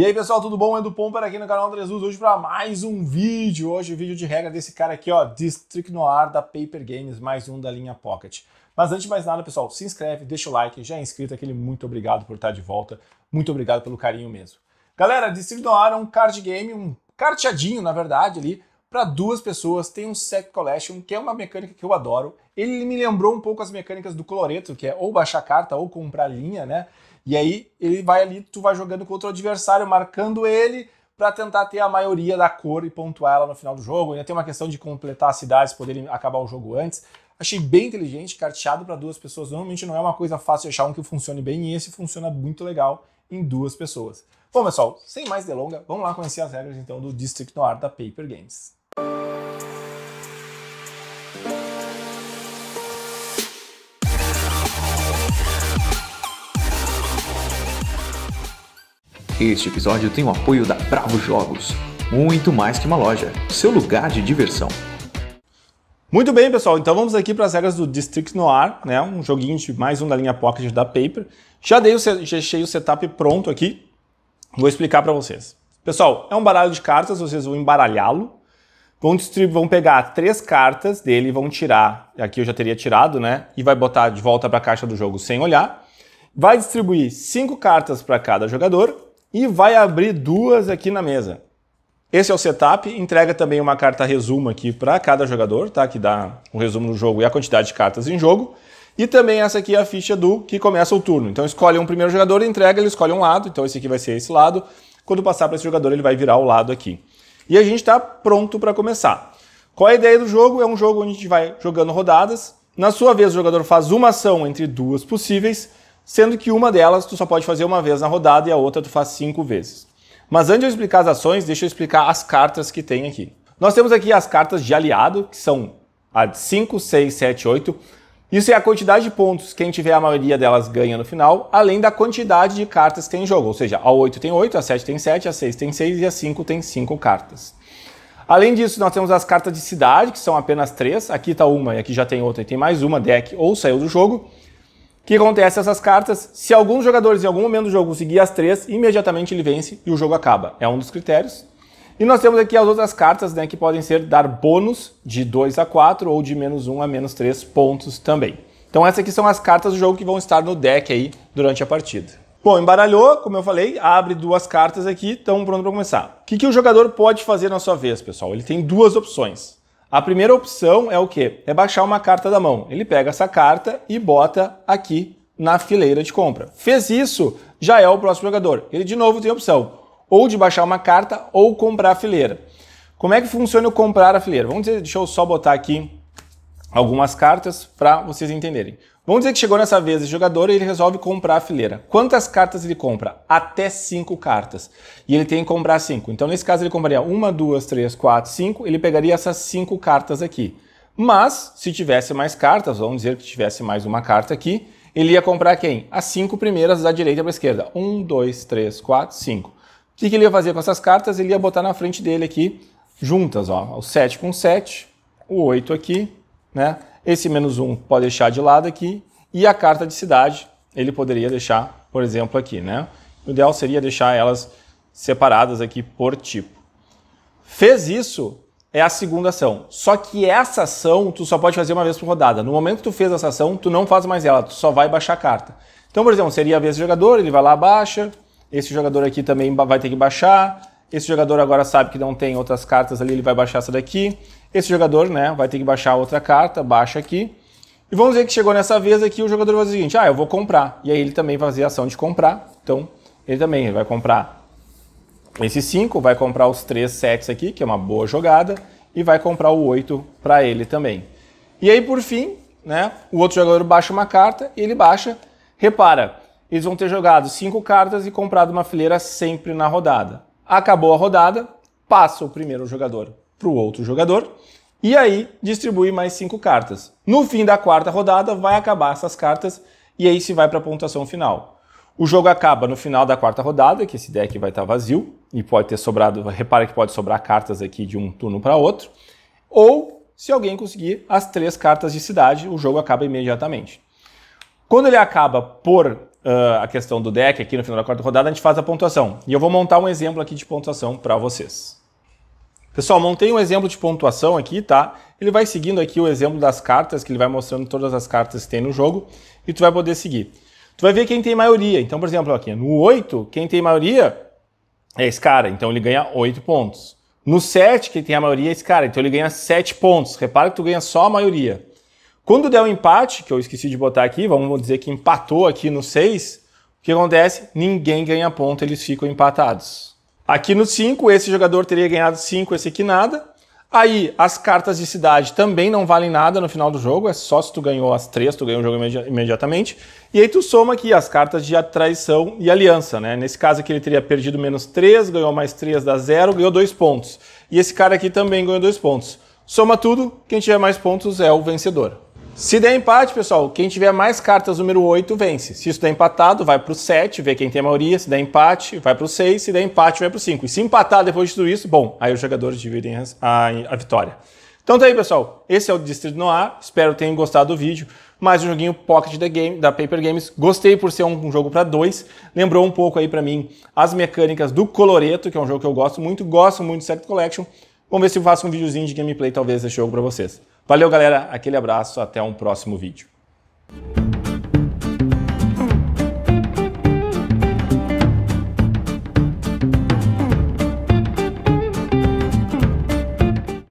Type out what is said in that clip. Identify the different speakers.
Speaker 1: E aí pessoal, tudo bom? É do Pomper aqui no canal Jesus hoje para mais um vídeo. Hoje vídeo de regra desse cara aqui, ó, District Noir da Paper Games, mais um da linha Pocket. Mas antes de mais nada, pessoal, se inscreve, deixa o like, já é inscrito, aquele muito obrigado por estar de volta, muito obrigado pelo carinho mesmo. Galera, District Noir é um card game, um carteadinho na verdade ali, para duas pessoas, tem um Set Collection, que é uma mecânica que eu adoro. Ele me lembrou um pouco as mecânicas do Coloreto, que é ou baixar carta ou comprar linha, né? E aí ele vai ali, tu vai jogando contra o adversário, marcando ele para tentar ter a maioria da cor e pontuar ela no final do jogo. Ainda tem uma questão de completar as cidades, poderem acabar o jogo antes. Achei bem inteligente, carteado para duas pessoas. Normalmente não é uma coisa fácil achar um que funcione bem, e esse funciona muito legal em duas pessoas. Bom, pessoal, sem mais delongas, vamos lá conhecer as regras então do District Noir da Paper Games. Este episódio tem o apoio da Bravo Jogos, muito mais que uma loja, seu lugar de diversão. Muito bem, pessoal, então vamos aqui para as regras do District Noir, né? um joguinho de mais um da linha Pocket da Paper. Já dei o, já deixei o setup pronto aqui, vou explicar para vocês. Pessoal, é um baralho de cartas, vocês vão embaralhá-lo, Vão, vão pegar três cartas dele, vão tirar, aqui eu já teria tirado, né? E vai botar de volta para a caixa do jogo sem olhar. Vai distribuir cinco cartas para cada jogador e vai abrir duas aqui na mesa. Esse é o setup, entrega também uma carta resumo aqui para cada jogador, tá? Que dá um resumo do jogo e a quantidade de cartas em jogo. E também essa aqui é a ficha do que começa o turno. Então escolhe um primeiro jogador, entrega, ele escolhe um lado, então esse aqui vai ser esse lado. Quando passar para esse jogador, ele vai virar o lado aqui. E a gente está pronto para começar. Qual a ideia do jogo? É um jogo onde a gente vai jogando rodadas. Na sua vez, o jogador faz uma ação entre duas possíveis, sendo que uma delas tu só pode fazer uma vez na rodada e a outra tu faz cinco vezes. Mas antes de eu explicar as ações, deixa eu explicar as cartas que tem aqui. Nós temos aqui as cartas de aliado, que são a 5, 6, 7, 8. Isso é a quantidade de pontos, quem tiver a maioria delas ganha no final, além da quantidade de cartas que tem em jogo, ou seja, a 8 tem 8, a 7 tem 7, a 6 tem 6 e a 5 tem 5 cartas. Além disso, nós temos as cartas de cidade, que são apenas 3. Aqui está uma e aqui já tem outra e tem mais uma, deck ou saiu do jogo. O que acontece essas cartas? Se alguns jogadores em algum momento do jogo seguir as 3, imediatamente ele vence e o jogo acaba. É um dos critérios. E nós temos aqui as outras cartas, né, que podem ser dar bônus de 2 a 4 ou de menos 1 a menos 3 pontos também. Então essas aqui são as cartas do jogo que vão estar no deck aí durante a partida. Bom, embaralhou, como eu falei, abre duas cartas aqui, estão pronto para começar. O que, que o jogador pode fazer na sua vez, pessoal? Ele tem duas opções. A primeira opção é o quê? É baixar uma carta da mão. Ele pega essa carta e bota aqui na fileira de compra. Fez isso, já é o próximo jogador. Ele de novo tem a opção ou de baixar uma carta ou comprar a fileira. Como é que funciona o comprar a fileira? Vamos dizer, deixa eu só botar aqui algumas cartas para vocês entenderem. Vamos dizer que chegou nessa vez o jogador e ele resolve comprar a fileira. Quantas cartas ele compra? Até 5 cartas. E ele tem que comprar 5. Então, nesse caso, ele compraria 1, 2, 3, 4, 5. Ele pegaria essas 5 cartas aqui. Mas, se tivesse mais cartas, vamos dizer que tivesse mais uma carta aqui, ele ia comprar quem? As 5 primeiras da direita para a esquerda. 1, 2, 3, 4, 5. O que, que, ele ia fazer com essas cartas? Ele ia botar na frente dele aqui, juntas, ó, o 7 com 7, o 8 aqui, né? Esse menos 1 pode deixar de lado aqui, e a carta de cidade ele poderia deixar, por exemplo, aqui, né? O ideal seria deixar elas separadas aqui por tipo. Fez isso, é a segunda ação. Só que essa ação tu só pode fazer uma vez por rodada. No momento que tu fez essa ação, tu não faz mais ela, tu só vai baixar a carta. Então, por exemplo, seria a vez do jogador, ele vai lá, baixa, esse jogador aqui também vai ter que baixar. Esse jogador agora sabe que não tem outras cartas ali, ele vai baixar essa daqui. Esse jogador né, vai ter que baixar outra carta, baixa aqui. E vamos ver que chegou nessa vez aqui, o jogador vai fazer o seguinte, ah, eu vou comprar. E aí ele também vai fazer a ação de comprar. Então, ele também vai comprar esses 5, vai comprar os 3 sets aqui, que é uma boa jogada, e vai comprar o 8 para ele também. E aí, por fim, né, o outro jogador baixa uma carta, ele baixa. Repara, eles vão ter jogado cinco cartas e comprado uma fileira sempre na rodada. Acabou a rodada, passa o primeiro jogador para o outro jogador e aí distribui mais cinco cartas. No fim da quarta rodada, vai acabar essas cartas e aí se vai para a pontuação final. O jogo acaba no final da quarta rodada, que esse deck vai estar tá vazio e pode ter sobrado. Repara que pode sobrar cartas aqui de um turno para outro. Ou se alguém conseguir as três cartas de cidade, o jogo acaba imediatamente. Quando ele acaba por uh, a questão do deck aqui no final da quarta rodada, a gente faz a pontuação. E eu vou montar um exemplo aqui de pontuação para vocês. Pessoal, montei um exemplo de pontuação aqui, tá? Ele vai seguindo aqui o exemplo das cartas, que ele vai mostrando todas as cartas que tem no jogo, e tu vai poder seguir. Tu vai ver quem tem maioria. Então, por exemplo, aqui no 8, quem tem maioria é esse cara, então ele ganha 8 pontos. No 7, quem tem a maioria é esse cara, então ele ganha 7 pontos. Repara que tu ganha só a maioria. Quando der o um empate, que eu esqueci de botar aqui, vamos dizer que empatou aqui no 6, o que acontece? Ninguém ganha ponto, eles ficam empatados. Aqui no 5, esse jogador teria ganhado 5, esse aqui nada. Aí, as cartas de cidade também não valem nada no final do jogo, é só se tu ganhou as três, tu ganhou o jogo imediatamente. E aí tu soma aqui as cartas de traição e aliança, né? Nesse caso aqui ele teria perdido menos 3, ganhou mais 3, dá 0, ganhou 2 pontos. E esse cara aqui também ganhou 2 pontos. Soma tudo, quem tiver mais pontos é o vencedor. Se der empate, pessoal, quem tiver mais cartas número 8 vence. Se isso der empatado, vai para o 7, vê quem tem a maioria. Se der empate, vai para o 6. Se der empate, vai para o 5. E se empatar depois de tudo isso, bom, aí os jogadores dividem a, a, a vitória. Então tá aí, pessoal. Esse é o Distrito Noir. Espero que tenham gostado do vídeo. Mais um joguinho Pocket da, game, da Paper Games. Gostei por ser um, um jogo para dois. Lembrou um pouco aí para mim as mecânicas do Coloreto, que é um jogo que eu gosto muito. Gosto muito de set Collection. Vamos ver se eu faço um videozinho de gameplay, talvez, desse jogo para vocês. Valeu, galera. Aquele abraço. Até um próximo vídeo.